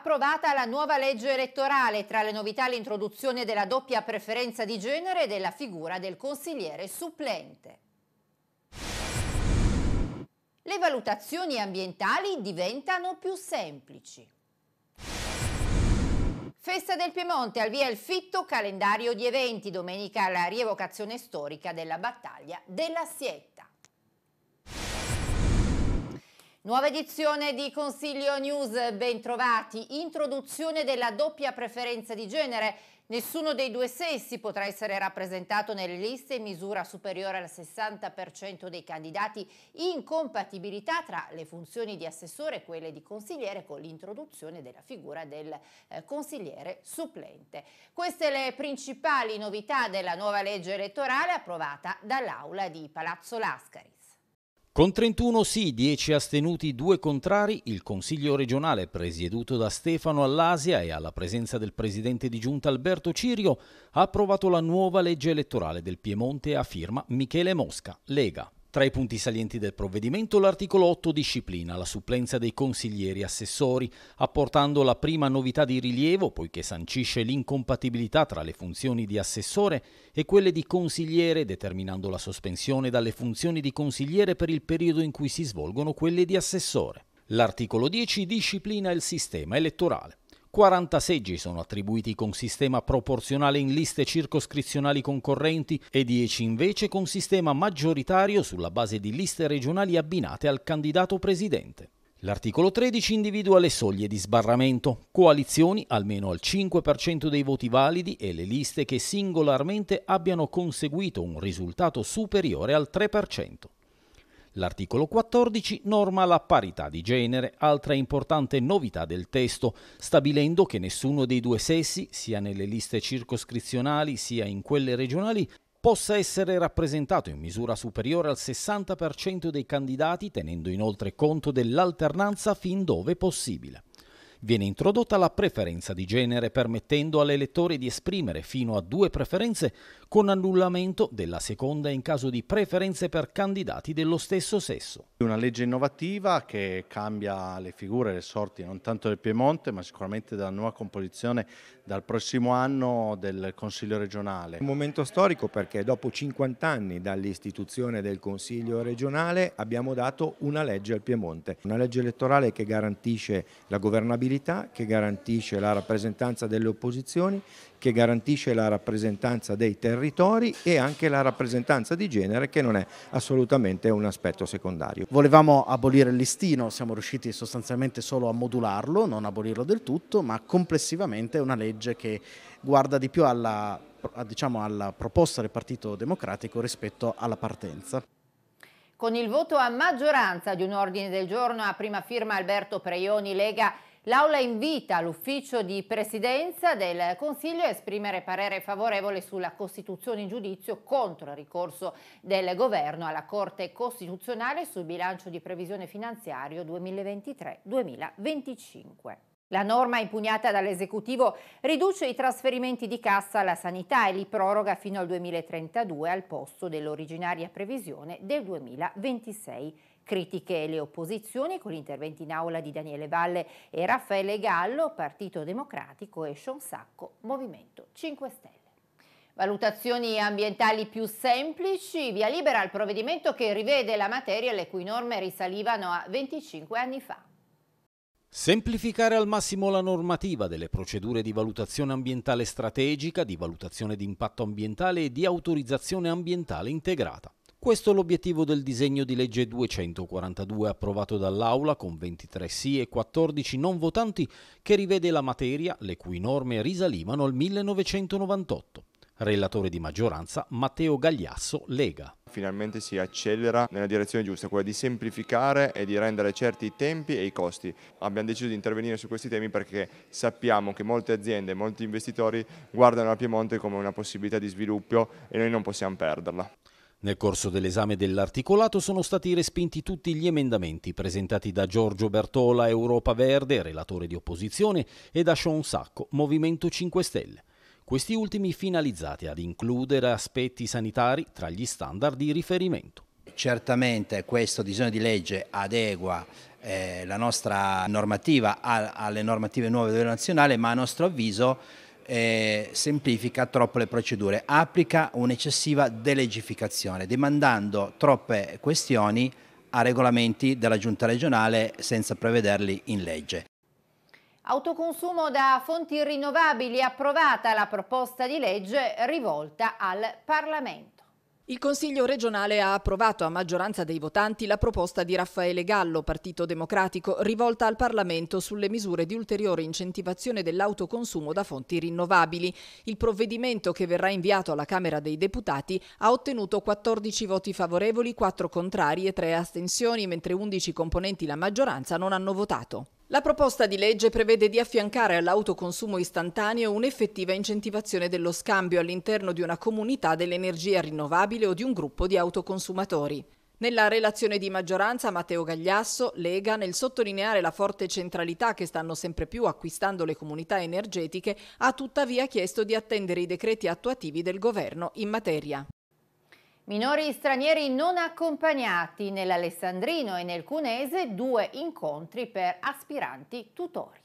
approvata la nuova legge elettorale, tra le novità l'introduzione della doppia preferenza di genere e della figura del consigliere supplente. Le valutazioni ambientali diventano più semplici. Festa del Piemonte, al via il fitto calendario di eventi, domenica la rievocazione storica della battaglia della Sietta. Nuova edizione di Consiglio News, bentrovati. Introduzione della doppia preferenza di genere. Nessuno dei due sessi potrà essere rappresentato nelle liste in misura superiore al 60% dei candidati in compatibilità tra le funzioni di assessore e quelle di consigliere con l'introduzione della figura del eh, consigliere supplente. Queste le principali novità della nuova legge elettorale approvata dall'Aula di Palazzo Lascari. Con 31 sì, 10 astenuti, 2 contrari, il Consiglio regionale presieduto da Stefano Allasia e alla presenza del presidente di giunta Alberto Cirio ha approvato la nuova legge elettorale del Piemonte a firma Michele Mosca, Lega. Tra i punti salienti del provvedimento l'articolo 8 disciplina la supplenza dei consiglieri assessori, apportando la prima novità di rilievo poiché sancisce l'incompatibilità tra le funzioni di assessore e quelle di consigliere, determinando la sospensione dalle funzioni di consigliere per il periodo in cui si svolgono quelle di assessore. L'articolo 10 disciplina il sistema elettorale. 40 seggi sono attribuiti con sistema proporzionale in liste circoscrizionali concorrenti e 10 invece con sistema maggioritario sulla base di liste regionali abbinate al candidato presidente. L'articolo 13 individua le soglie di sbarramento, coalizioni almeno al 5% dei voti validi e le liste che singolarmente abbiano conseguito un risultato superiore al 3%. L'articolo 14 norma la parità di genere, altra importante novità del testo, stabilendo che nessuno dei due sessi, sia nelle liste circoscrizionali sia in quelle regionali, possa essere rappresentato in misura superiore al 60% dei candidati, tenendo inoltre conto dell'alternanza fin dove possibile. Viene introdotta la preferenza di genere permettendo all'elettore di esprimere fino a due preferenze con annullamento della seconda in caso di preferenze per candidati dello stesso sesso. Una legge innovativa che cambia le figure, le sorti non tanto del Piemonte ma sicuramente della nuova composizione dal prossimo anno del Consiglio regionale. Un momento storico perché dopo 50 anni dall'istituzione del Consiglio regionale abbiamo dato una legge al Piemonte, una legge elettorale che garantisce la governabilità, che garantisce la rappresentanza delle opposizioni, che garantisce la rappresentanza dei territori e anche la rappresentanza di genere che non è assolutamente un aspetto secondario. Volevamo abolire il listino, siamo riusciti sostanzialmente solo a modularlo, non abolirlo del tutto, ma complessivamente è una legge che guarda di più alla, diciamo, alla proposta del Partito Democratico rispetto alla partenza. Con il voto a maggioranza di un ordine del giorno a prima firma Alberto Preioni, Lega, L'Aula invita l'ufficio di presidenza del Consiglio a esprimere parere favorevole sulla costituzione in giudizio contro il ricorso del Governo alla Corte Costituzionale sul bilancio di previsione finanziario 2023-2025. La norma impugnata dall'esecutivo riduce i trasferimenti di cassa alla sanità e li proroga fino al 2032 al posto dell'originaria previsione del 2026. Critiche le opposizioni con interventi in aula di Daniele Valle e Raffaele Gallo, Partito Democratico e Sean Sacco, Movimento 5 Stelle. Valutazioni ambientali più semplici, via libera al provvedimento che rivede la materia le cui norme risalivano a 25 anni fa. Semplificare al massimo la normativa delle procedure di valutazione ambientale strategica, di valutazione di impatto ambientale e di autorizzazione ambientale integrata. Questo è l'obiettivo del disegno di legge 242 approvato dall'Aula con 23 sì e 14 non votanti che rivede la materia, le cui norme risalivano al 1998. Relatore di maggioranza Matteo Gagliasso, Lega. Finalmente si accelera nella direzione giusta, quella di semplificare e di rendere certi i tempi e i costi. Abbiamo deciso di intervenire su questi temi perché sappiamo che molte aziende, molti investitori guardano la Piemonte come una possibilità di sviluppo e noi non possiamo perderla. Nel corso dell'esame dell'articolato sono stati respinti tutti gli emendamenti presentati da Giorgio Bertola, Europa Verde, relatore di opposizione, e da Sean Sacco, Movimento 5 Stelle. Questi ultimi finalizzati ad includere aspetti sanitari tra gli standard di riferimento. Certamente questo disegno di legge adegua eh, la nostra normativa alle normative nuove dell'Unione nazionale, ma a nostro avviso eh, semplifica troppo le procedure, applica un'eccessiva delegificazione, demandando troppe questioni a regolamenti della giunta regionale senza prevederli in legge. Autoconsumo da fonti rinnovabili, approvata la proposta di legge rivolta al Parlamento. Il Consiglio regionale ha approvato a maggioranza dei votanti la proposta di Raffaele Gallo, Partito Democratico, rivolta al Parlamento sulle misure di ulteriore incentivazione dell'autoconsumo da fonti rinnovabili. Il provvedimento che verrà inviato alla Camera dei Deputati ha ottenuto 14 voti favorevoli, 4 contrari e 3 astensioni, mentre 11 componenti la maggioranza non hanno votato. La proposta di legge prevede di affiancare all'autoconsumo istantaneo un'effettiva incentivazione dello scambio all'interno di una comunità dell'energia rinnovabile o di un gruppo di autoconsumatori. Nella relazione di maggioranza Matteo Gagliasso lega nel sottolineare la forte centralità che stanno sempre più acquistando le comunità energetiche ha tuttavia chiesto di attendere i decreti attuativi del governo in materia. Minori stranieri non accompagnati nell'Alessandrino e nel Cunese, due incontri per aspiranti tutori.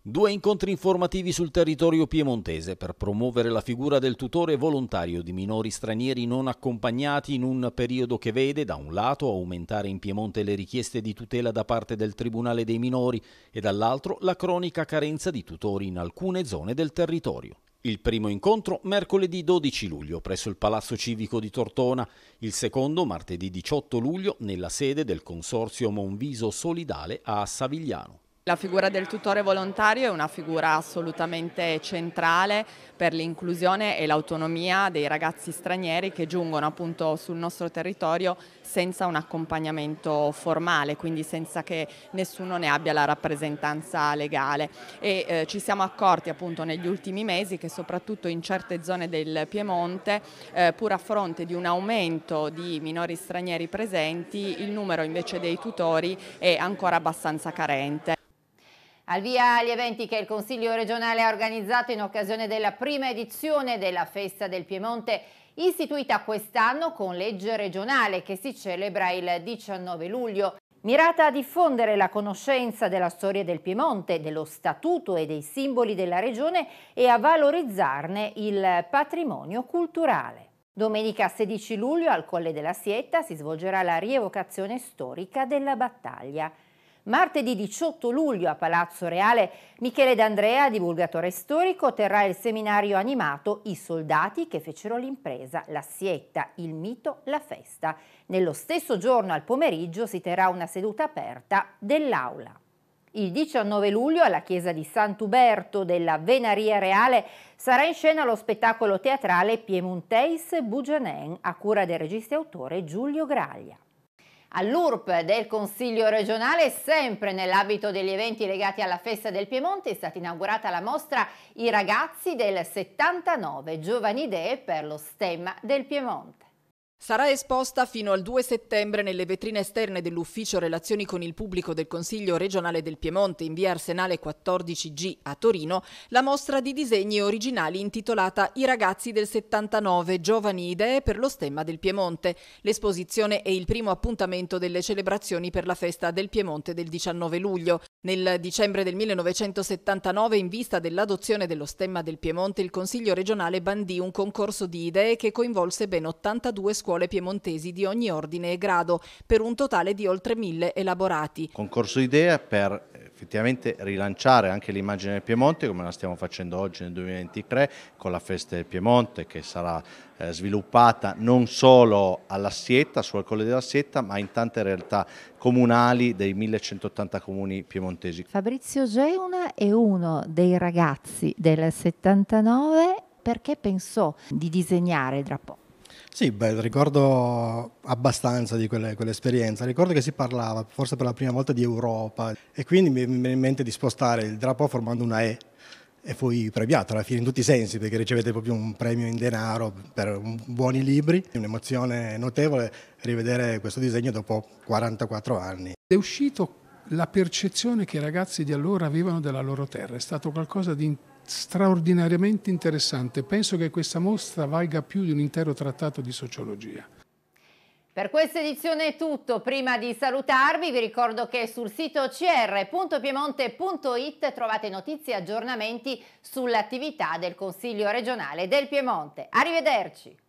Due incontri informativi sul territorio piemontese per promuovere la figura del tutore volontario di minori stranieri non accompagnati in un periodo che vede, da un lato, aumentare in Piemonte le richieste di tutela da parte del Tribunale dei minori e dall'altro la cronica carenza di tutori in alcune zone del territorio. Il primo incontro mercoledì 12 luglio presso il Palazzo Civico di Tortona, il secondo martedì 18 luglio nella sede del Consorzio Monviso Solidale a Savigliano. La figura del tutore volontario è una figura assolutamente centrale per l'inclusione e l'autonomia dei ragazzi stranieri che giungono appunto sul nostro territorio senza un accompagnamento formale, quindi senza che nessuno ne abbia la rappresentanza legale. E, eh, ci siamo accorti appunto negli ultimi mesi che soprattutto in certe zone del Piemonte, eh, pur a fronte di un aumento di minori stranieri presenti, il numero invece dei tutori è ancora abbastanza carente. Al via gli eventi che il Consiglio regionale ha organizzato in occasione della prima edizione della Festa del Piemonte, istituita quest'anno con legge regionale che si celebra il 19 luglio. Mirata a diffondere la conoscenza della storia del Piemonte, dello statuto e dei simboli della regione e a valorizzarne il patrimonio culturale. Domenica 16 luglio al Colle della Sietta si svolgerà la rievocazione storica della battaglia Martedì 18 luglio a Palazzo Reale Michele D'Andrea, divulgatore storico, terrà il seminario animato I soldati che fecero l'impresa, la sietta, il mito, la festa. Nello stesso giorno al pomeriggio si terrà una seduta aperta dell'aula. Il 19 luglio alla chiesa di Sant'Uberto della Venaria Reale sarà in scena lo spettacolo teatrale Piemonteis Bugianen a cura del regista e autore Giulio Graglia. All'URP del Consiglio regionale, sempre nell'ambito degli eventi legati alla festa del Piemonte, è stata inaugurata la mostra I ragazzi del 79, giovani idee per lo stemma del Piemonte. Sarà esposta fino al 2 settembre nelle vetrine esterne dell'Ufficio Relazioni con il Pubblico del Consiglio regionale del Piemonte in via Arsenale 14G a Torino la mostra di disegni originali intitolata I ragazzi del 79, giovani idee per lo stemma del Piemonte. L'esposizione è il primo appuntamento delle celebrazioni per la festa del Piemonte del 19 luglio. Nel dicembre del 1979, in vista dell'adozione dello stemma del Piemonte, il Consiglio regionale bandì un concorso di idee che coinvolse ben 82 scuole scuole piemontesi di ogni ordine e grado, per un totale di oltre mille elaborati. Concorso idea per effettivamente rilanciare anche l'immagine del Piemonte come la stiamo facendo oggi nel 2023 con la festa del Piemonte che sarà eh, sviluppata non solo all'Assietta, sul Colle della Sietta, ma in tante realtà comunali dei 1180 comuni piemontesi. Fabrizio Geuna è uno dei ragazzi del 79 perché pensò di disegnare il drappò. Sì, beh, ricordo abbastanza di quelle, quell'esperienza. Ricordo che si parlava forse per la prima volta di Europa e quindi mi venne in mente di spostare il drapo formando una E e fui premiato alla fine in tutti i sensi perché ricevete proprio un premio in denaro per buoni libri. un'emozione notevole rivedere questo disegno dopo 44 anni. È uscito la percezione che i ragazzi di allora avevano della loro terra, è stato qualcosa di interessante straordinariamente interessante. Penso che questa mostra valga più di un intero trattato di sociologia. Per questa edizione è tutto. Prima di salutarvi vi ricordo che sul sito cr.piemonte.it trovate notizie e aggiornamenti sull'attività del Consiglio regionale del Piemonte. Arrivederci!